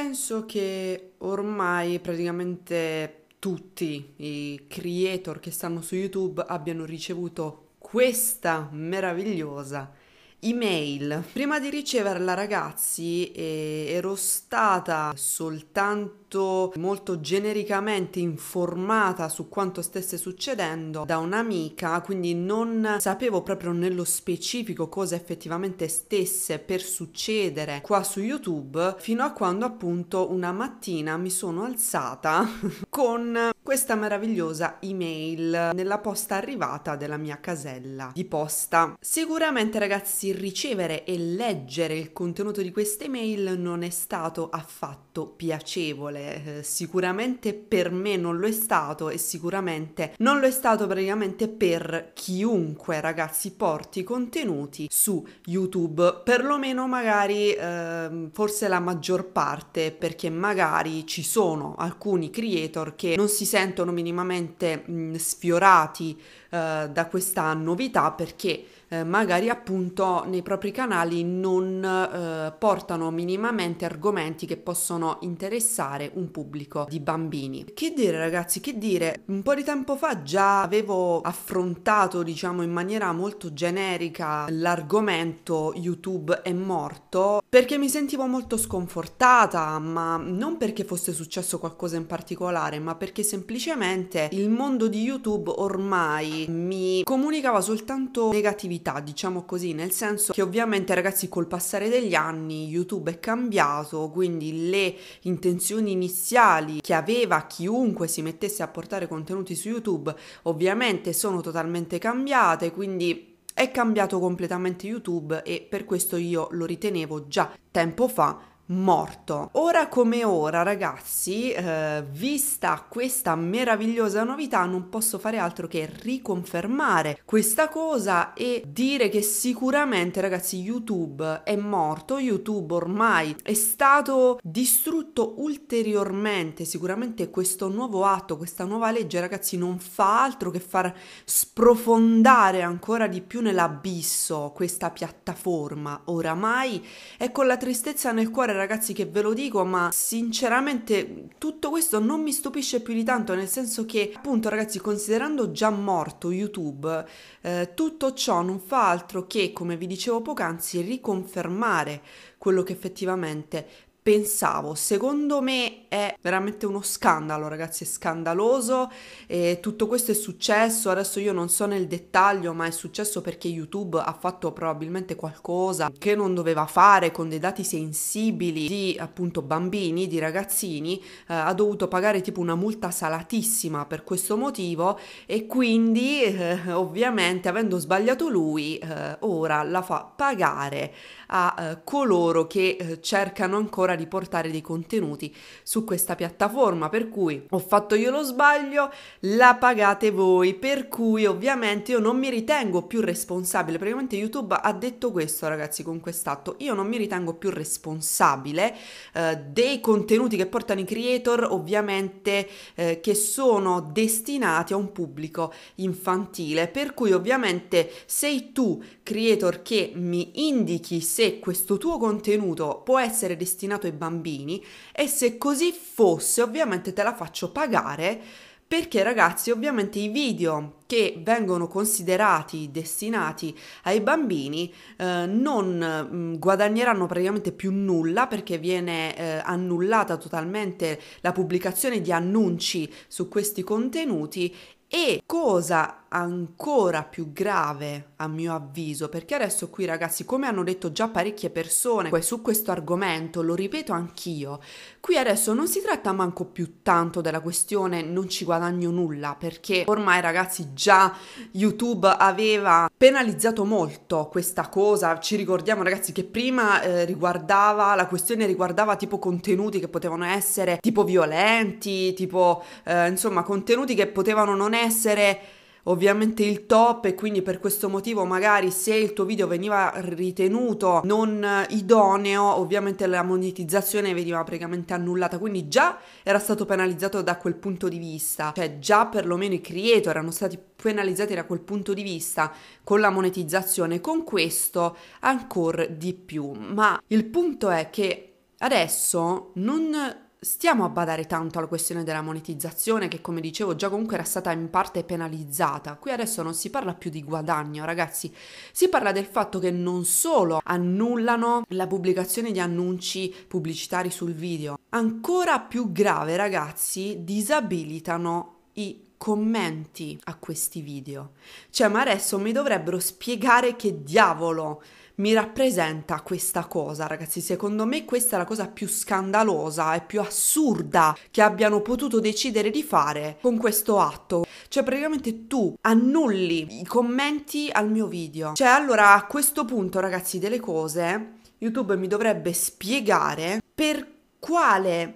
Penso che ormai praticamente tutti i creator che stanno su YouTube abbiano ricevuto questa meravigliosa Email. Prima di riceverla, ragazzi, eh, ero stata soltanto molto genericamente informata su quanto stesse succedendo da un'amica, quindi non sapevo proprio nello specifico cosa effettivamente stesse per succedere qua su YouTube, fino a quando appunto una mattina mi sono alzata con questa meravigliosa email nella posta arrivata della mia casella di posta. Sicuramente, ragazzi, ragazzi, ricevere e leggere il contenuto di queste mail non è stato affatto piacevole. Eh, sicuramente per me non lo è stato e sicuramente non lo è stato praticamente per chiunque, ragazzi, porti contenuti su YouTube, perlomeno magari eh, forse la maggior parte, perché magari ci sono alcuni creator che non si sentono minimamente mh, mm, sfiorati eh, da questa novità perché eh, magari appunto nei propri canali non eh, portano minimamente argomenti che possono interessare un pubblico di bambini. Che dire ragazzi, che dire, un po' di tempo fa già avevo affrontato diciamo in maniera molto generica l'argomento YouTube è morto perché mi sentivo molto sconfortata, ma non perché fosse successo qualcosa in particolare, ma perché semplicemente il mondo di YouTube ormai mi comunicava soltanto negatività attività, diciamo così, nel senso che ovviamente ragazzi col passare degli anni YouTube è cambiato, quindi le intenzioni iniziali che aveva chiunque si mettesse a portare contenuti su YouTube ovviamente sono totalmente cambiate, quindi è cambiato completamente YouTube e per questo io lo ritenevo già tempo fa morto. Ora come ora, ragazzi, eh, vista questa meravigliosa novità, non posso fare altro che riconfermare questa cosa e dire che sicuramente, ragazzi, YouTube è morto, YouTube ormai è stato distrutto ulteriormente. Sicuramente questo nuovo atto, questa nuova legge, ragazzi, non fa altro che far sprofondare ancora di più nell'abisso questa piattaforma. Oramai è con la tristezza nel cuore ragazzi che ve lo dico, ma sinceramente tutto questo non mi stupisce più di tanto, nel senso che appunto ragazzi considerando già morto YouTube, eh, tutto ciò non fa altro che, come vi dicevo poc'anzi, riconfermare quello che effettivamente pensavo, secondo me è veramente uno scandalo, ragazzi, è scandaloso. E tutto questo è successo, adesso io non so nel dettaglio, ma è successo perché YouTube ha fatto probabilmente qualcosa che non doveva fare con dei dati sensibili di appunto bambini, di ragazzini, eh, ha dovuto pagare tipo una multa salatissima per questo motivo e quindi eh, ovviamente avendo sbagliato lui, eh, ora la fa pagare a eh, coloro che eh, cercano ancora di portare dei contenuti su questa piattaforma. Per cui ho fatto io lo sbaglio, la pagate voi. Per cui ovviamente io non mi ritengo più responsabile. Praticamente YouTube ha detto questo, ragazzi, con quest'atto. Io non mi ritengo più responsabile eh, dei contenuti che portano i creator, ovviamente eh, che sono destinati a un pubblico infantile. Per cui ovviamente sei tu, creator, che mi indichi se questo tuo contenuto può essere destinato destinato ai bambini e se così fosse ovviamente te la faccio pagare perché ragazzi ovviamente i video che vengono considerati destinati ai bambini eh, non mh, mm, guadagneranno praticamente più nulla perché viene eh, annullata totalmente la pubblicazione di annunci su questi contenuti e cosa ancora più grave a mio avviso perché adesso qui ragazzi come hanno detto già parecchie persone su questo argomento lo ripeto anch'io qui adesso non si tratta manco più tanto della questione non ci guadagno nulla perché ormai ragazzi già youtube aveva penalizzato molto questa cosa ci ricordiamo ragazzi che prima eh, riguardava la questione riguardava tipo contenuti che potevano essere tipo violenti tipo eh, insomma contenuti che potevano non essere ovviamente il top e quindi per questo motivo magari se il tuo video veniva ritenuto non idoneo ovviamente la monetizzazione veniva praticamente annullata quindi già era stato penalizzato da quel punto di vista cioè già perlomeno i creator erano stati penalizzati da quel punto di vista con la monetizzazione con questo ancora di più ma il punto è che adesso non stiamo a badare tanto alla questione della monetizzazione che come dicevo già comunque era stata in parte penalizzata. Qui adesso non si parla più di guadagno, ragazzi, si parla del fatto che non solo annullano la pubblicazione di annunci pubblicitari sul video, ancora più grave, ragazzi, disabilitano i commenti a questi video. Cioè, ma adesso mi dovrebbero spiegare che diavolo mi rappresenta questa cosa, ragazzi. Secondo me questa è la cosa più scandalosa e più assurda che abbiano potuto decidere di fare con questo atto. Cioè, praticamente tu annulli i commenti al mio video. Cioè, allora a questo punto, ragazzi, delle cose, YouTube mi dovrebbe spiegare per quale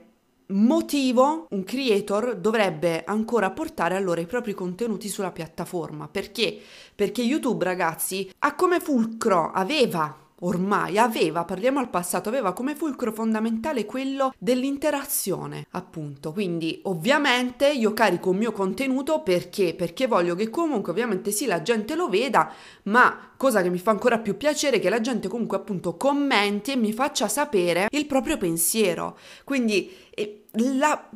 motivo un creator dovrebbe ancora portare allora i propri contenuti sulla piattaforma. Perché? Perché YouTube, ragazzi, ha come fulcro, aveva ormai aveva, parliamo al passato, aveva come fulcro fondamentale quello dell'interazione, appunto. Quindi ovviamente io carico il mio contenuto perché? Perché voglio che comunque ovviamente sì la gente lo veda, ma cosa che mi fa ancora più piacere è che la gente comunque appunto commenti e mi faccia sapere il proprio pensiero. Quindi eh, la,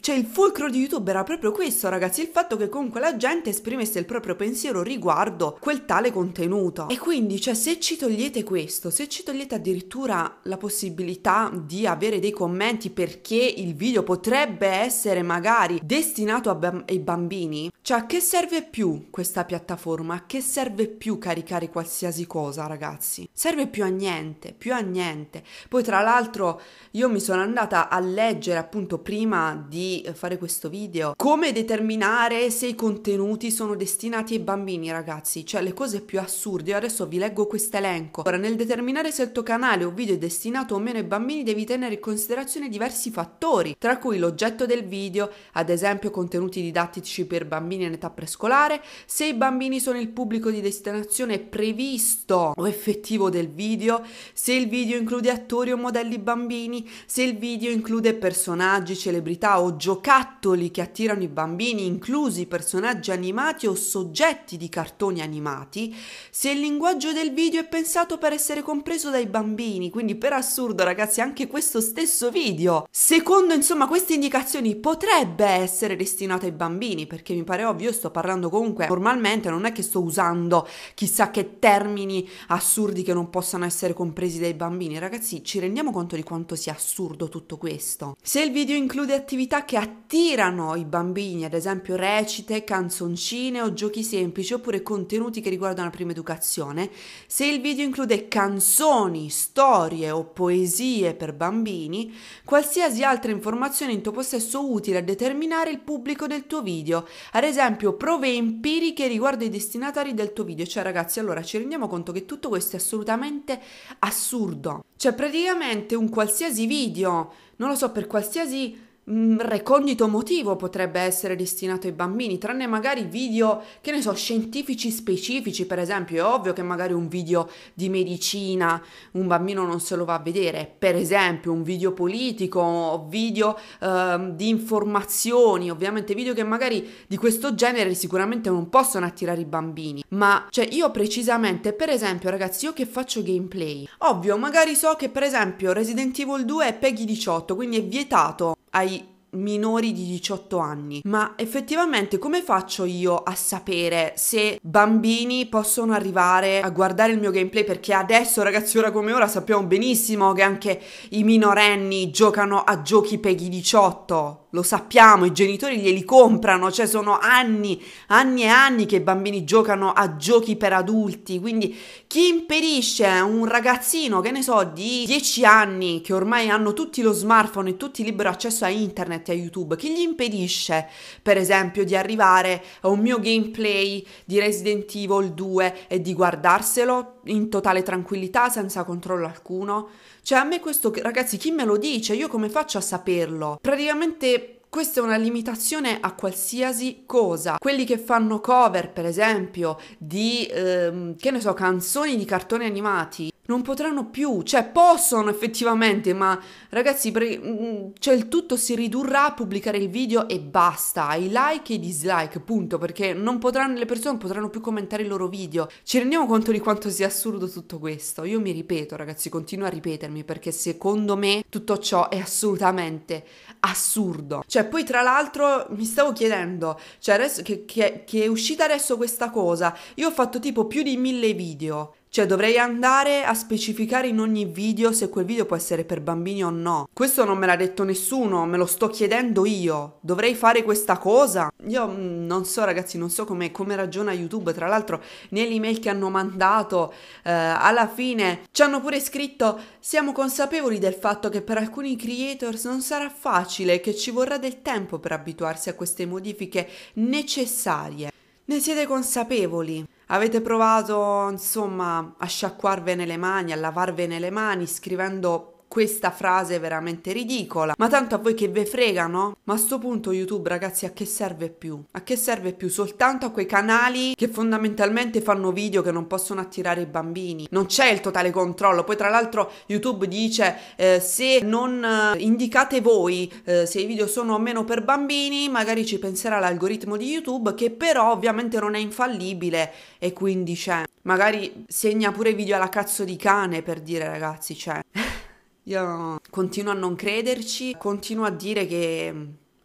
cioè il fulcro di YouTube era proprio questo, ragazzi, il fatto che comunque la gente esprimesse il proprio pensiero riguardo quel tale contenuto. E quindi, cioè, se ci togliete questo, se ci togliete addirittura la possibilità di avere dei commenti perché il video potrebbe essere magari destinato bam- ai bambini, cioè a che serve più questa piattaforma? A che serve più caricare qualsiasi cosa, ragazzi? Serve più a niente, più a niente. Poi tra l'altro io mi sono andata a leggere appunto appunto prima di eh, fare questo video, come determinare se i contenuti sono destinati ai bambini ragazzi, cioè le cose più assurde, io adesso vi leggo questo elenco. Ora nel determinare se il tuo canale o video è destinato o meno ai bambini devi tenere in considerazione diversi fattori, tra cui l'oggetto del video, ad esempio contenuti didattici per bambini in età prescolare, se i bambini sono il pubblico di destinazione previsto o effettivo del video, se il video include attori o modelli bambini, se il video include personaggi personaggi, celebrità o giocattoli che attirano i bambini, inclusi personaggi animati o soggetti di cartoni animati, se il linguaggio del video è pensato per essere compreso dai bambini, quindi per assurdo ragazzi anche questo stesso video, secondo insomma queste indicazioni potrebbe essere destinato ai bambini, perché mi pare ovvio, sto parlando comunque normalmente, non è che sto usando chissà che termini assurdi che non possano essere compresi dai bambini, ragazzi ci rendiamo conto di quanto sia assurdo tutto questo. Se il video video include attività che attirano i bambini, ad esempio recite, canzoncine o giochi semplici oppure contenuti che riguardano la prima educazione. Se il video include canzoni, storie o poesie per bambini, qualsiasi altra informazione in tuo possesso utile a determinare il pubblico del tuo video, ad esempio prove empiriche riguardo i destinatari del tuo video. Cioè ragazzi, allora ci rendiamo conto che tutto questo è assolutamente assurdo. Cioè praticamente un qualsiasi video non lo so, per qualsiasi Mm, recondito motivo potrebbe essere destinato ai bambini, tranne magari video, che ne so, scientifici specifici, per esempio, è ovvio che magari un video di medicina un bambino non se lo va a vedere, per esempio un video politico, video eh, di informazioni, ovviamente video che magari di questo genere sicuramente non possono attirare i bambini, ma cioè io precisamente, per esempio ragazzi, io che faccio gameplay, ovvio, magari so che per esempio Resident Evil 2 è Peggy 18, quindi è vietato ai minori di 18 anni. Ma effettivamente come faccio io a sapere se bambini possono arrivare a guardare il mio gameplay? Perché adesso, ragazzi, ora come ora sappiamo benissimo che anche i minorenni giocano a giochi Peggy 18 lo sappiamo, i genitori glieli comprano, cioè sono anni, anni e anni che i bambini giocano a giochi per adulti, quindi chi impedisce a un ragazzino, che ne so, di 10 anni, che ormai hanno tutti lo smartphone e tutti libero accesso a internet e a YouTube, chi gli impedisce, per esempio, di arrivare a un mio gameplay di Resident Evil 2 e di guardarselo in totale tranquillità, senza controllo alcuno? Cioè a me questo, ragazzi, chi me lo dice? Io come faccio a saperlo? Praticamente questa è una limitazione a qualsiasi cosa. Quelli che fanno cover, per esempio, di, ehm, che ne so, canzoni di cartoni animati, non potranno più, cioè possono effettivamente, ma ragazzi, pre- mm, cioè il tutto si ridurrà a pubblicare il video e basta, ai like e dislike, punto, perché non potranno, le persone non potranno più commentare i loro video. Ci rendiamo conto di quanto sia assurdo tutto questo? Io mi ripeto, ragazzi, continuo a ripetermi, perché secondo me tutto ciò è assolutamente assurdo. Cioè, poi tra l'altro mi stavo chiedendo, cioè adesso che, che, che è uscita adesso questa cosa, io ho fatto tipo più di mille video, cioè dovrei andare a specificare in ogni video se quel video può essere per bambini o no. Questo non me l'ha detto nessuno, me lo sto chiedendo io. Dovrei fare questa cosa? Io mm, non so ragazzi, non so come, come ragiona YouTube. Tra l'altro nell'email che hanno mandato eh, alla fine ci hanno pure scritto siamo consapevoli del fatto che per alcuni creators non sarà facile, che ci vorrà del tempo per abituarsi a queste modifiche necessarie. Ne siete consapevoli? Avete provato, insomma, a sciacquarvene le mani, a lavarvene le mani scrivendo questa frase è veramente ridicola. Ma tanto a voi che ve frega, no? Ma a sto punto YouTube, ragazzi, a che serve più? A che serve più? Soltanto a quei canali che fondamentalmente fanno video che non possono attirare i bambini. Non c'è il totale controllo. Poi, tra l'altro, YouTube dice eh, se non eh, indicate voi eh, se i video sono o meno per bambini, magari ci penserà l'algoritmo di YouTube, che però ovviamente non è infallibile e quindi c'è. Magari segna pure video alla cazzo di cane per dire ragazzi, c'è. Io continuo a non crederci, continuo a dire che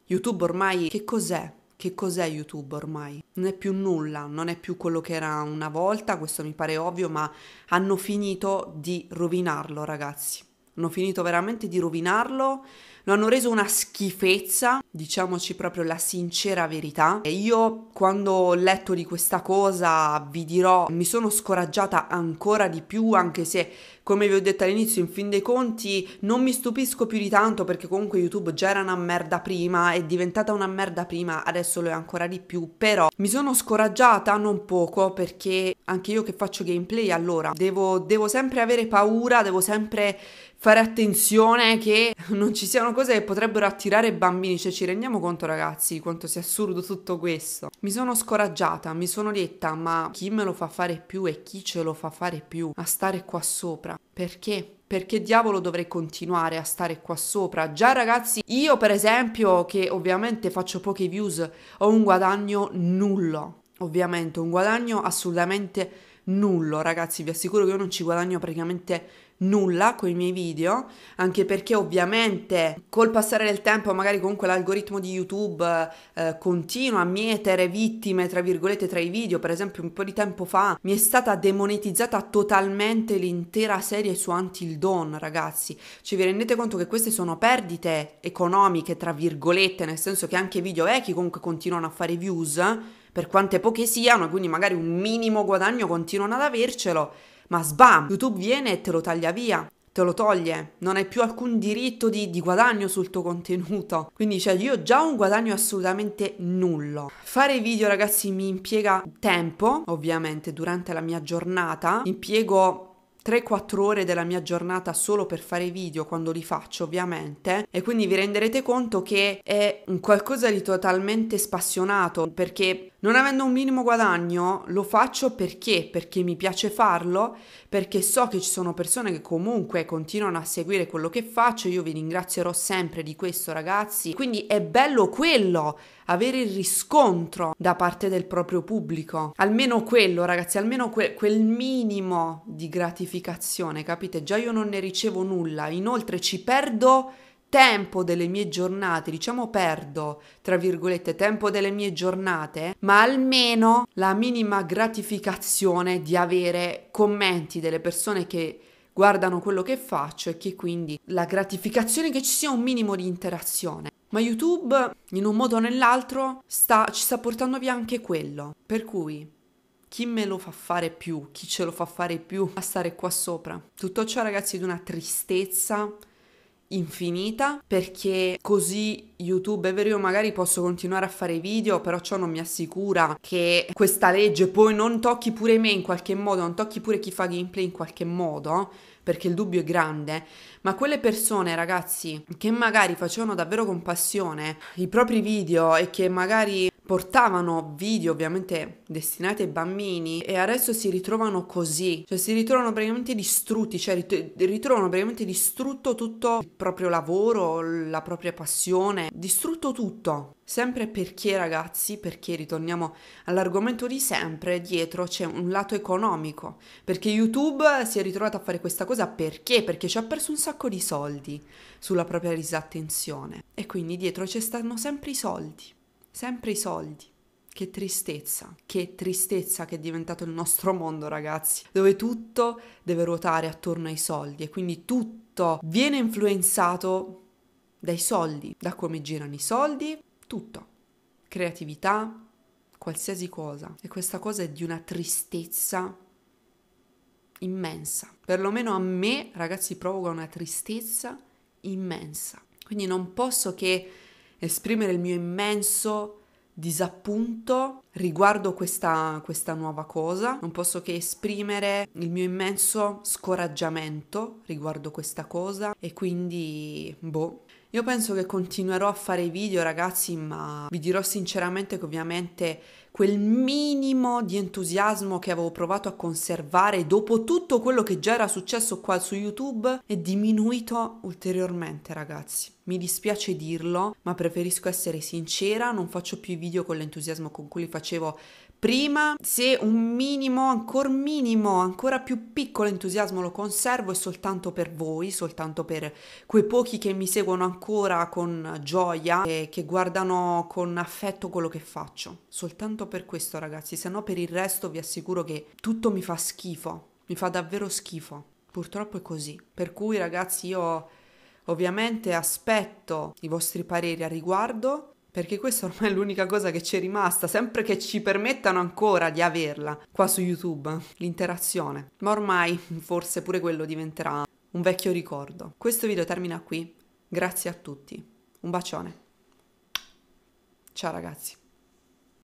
YouTube ormai che cos'è? Che cos'è YouTube ormai? Non è più nulla, non è più quello che era una volta, questo mi pare ovvio, ma hanno finito di rovinarlo, ragazzi. Hanno finito veramente di rovinarlo lo hanno reso una schifezza, diciamoci proprio la sincera verità. E io quando ho letto di questa cosa vi dirò, mi sono scoraggiata ancora di più, anche se come vi ho detto all'inizio, in fin dei conti non mi stupisco più di tanto perché comunque YouTube già era una merda prima, è diventata una merda prima, adesso lo è ancora di più, però mi sono scoraggiata non poco perché anche io che faccio gameplay allora devo, devo sempre avere paura, devo sempre fare attenzione che non ci siano cose che potrebbero attirare bambini, cioè ci rendiamo conto ragazzi quanto sia assurdo tutto questo. Mi sono scoraggiata, mi sono detta ma chi me lo fa fare più e chi ce lo fa fare più a stare qua sopra? Perché? Perché diavolo dovrei continuare a stare qua sopra? Già ragazzi, io per esempio che ovviamente faccio poche views ho un guadagno nullo, ovviamente un guadagno assolutamente nullo ragazzi, vi assicuro che io non ci guadagno praticamente nulla con i miei video, anche perché ovviamente col passare del tempo magari comunque l'algoritmo di YouTube eh, continua a mietere vittime, tra virgolette, tra i video. Per esempio un po' di tempo fa mi è stata demonetizzata totalmente l'intera serie su Until Dawn, ragazzi. Cioè vi rendete conto che queste sono perdite economiche, tra virgolette, nel senso che anche video vecchi comunque continuano a fare views per quante poche siano, quindi magari un minimo guadagno continuano ad avercelo ma sbam, YouTube viene e te lo taglia via te lo toglie, non hai più alcun diritto di, di, guadagno sul tuo contenuto. Quindi, cioè, io ho già un guadagno assolutamente nullo. Fare video, ragazzi, mi impiega tempo, ovviamente, durante la mia giornata, impiego 3-4 ore della mia giornata solo per fare video quando li faccio ovviamente e quindi vi renderete conto che è un qualcosa di totalmente spassionato perché non avendo un minimo guadagno, lo faccio perché? Perché mi piace farlo, perché so che ci sono persone che comunque continuano a seguire quello che faccio, io vi ringrazierò sempre di questo ragazzi. Quindi è bello quello, avere il riscontro da parte del proprio pubblico. Almeno quello ragazzi, almeno que- quel minimo di gratificazione, capite? Già io non ne ricevo nulla, inoltre ci perdo tempo delle mie giornate, diciamo perdo, tra virgolette, tempo delle mie giornate, ma almeno la minima gratificazione di avere commenti delle persone che guardano quello che faccio e che quindi la gratificazione che ci sia un minimo di interazione. Ma YouTube, in un modo o nell'altro, sta, ci sta portando via anche quello. Per cui, chi me lo fa fare più? Chi ce lo fa fare più a stare qua sopra? Tutto ciò, ragazzi, è di una tristezza infinita perché così YouTube è vero io magari posso continuare a fare video però ciò non mi assicura che questa legge poi non tocchi pure me in qualche modo, non tocchi pure chi fa gameplay in qualche modo perché il dubbio è grande, ma quelle persone ragazzi che magari facevano davvero con passione i propri video e che magari portavano video ovviamente destinati ai bambini e adesso si ritrovano così, cioè si ritrovano praticamente distrutti, cioè rit- ritrovano praticamente distrutto tutto il proprio lavoro, la propria passione, distrutto tutto. Sempre perché ragazzi, perché ritorniamo all'argomento di sempre, dietro c'è un lato economico, perché YouTube si è ritrovata a fare questa cosa perché? Perché ci ha perso un sacco di soldi sulla propria disattenzione e quindi dietro ci stanno sempre i soldi. Sempre i soldi. Che tristezza, che tristezza che è diventato il nostro mondo, ragazzi, dove tutto deve ruotare attorno ai soldi e quindi tutto viene influenzato dai soldi, da come girano i soldi, tutto. Creatività, qualsiasi cosa. E questa cosa è di una tristezza immensa. Perlomeno a me, ragazzi, provoca una tristezza immensa. Quindi non posso che esprimere il mio immenso disappunto riguardo questa, questa, nuova cosa, non posso che esprimere il mio immenso scoraggiamento riguardo questa cosa e quindi, boh, io penso che continuerò a fare i video, ragazzi, ma vi dirò sinceramente che ovviamente quel minimo di entusiasmo che avevo provato a conservare dopo tutto quello che già era successo qua su YouTube è diminuito ulteriormente, ragazzi. Mi dispiace dirlo, ma preferisco essere sincera, non faccio più i video con l'entusiasmo con cui li facevo Prima, se un minimo, ancora minimo, ancora più piccolo entusiasmo lo conservo è soltanto per voi, soltanto per quei pochi che mi seguono ancora con gioia e che guardano con affetto quello che faccio. Soltanto per questo, ragazzi, se no per il resto vi assicuro che tutto mi fa schifo, mi fa davvero schifo. Purtroppo è così. Per cui, ragazzi, io ovviamente aspetto i vostri pareri a riguardo perché questa ormai è l'unica cosa che ci è rimasta, sempre che ci permettano ancora di averla qua su YouTube, l'interazione. Ma ormai forse pure quello diventerà un vecchio ricordo. Questo video termina qui, grazie a tutti, un bacione. Ciao ragazzi.